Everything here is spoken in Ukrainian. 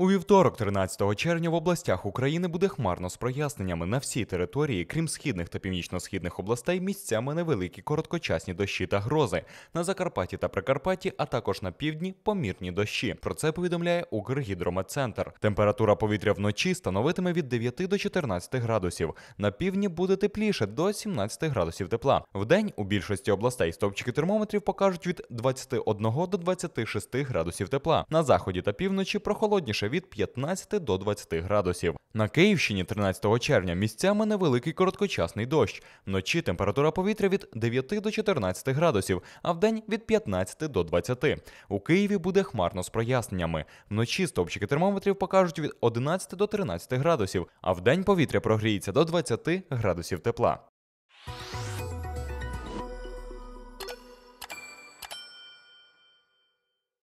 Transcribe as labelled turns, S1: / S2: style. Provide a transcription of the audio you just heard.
S1: У вівторок, 13 червня, в областях України буде хмарно з проясненнями на всій території, крім східних та північно-східних областей, місцями невеликі короткочасні дощі та грози на Закарпатті та Прикарпатті, а також на півдні помірні дощі. Про це повідомляє Укргідрометцентр. Температура повітря вночі становитиме від 9 до 14 градусів. На півдні буде тепліше до 17 градусів тепла. В день у більшості областей стовпчики термометрів покажуть від 21 до 26 градусів тепла. На заході та півночі прохолодніше від 15 до 20 градусів. На Київщині 13 червня місцями невеликий короткочасний дощ. Вночі температура повітря від 9 до 14 градусів, а вдень від 15 до 20. У Києві буде хмарно з проясненнями. Вночі стовпчики термометрів покажуть від 11 до 13 градусів, а вдень повітря прогріється до 20 градусів тепла.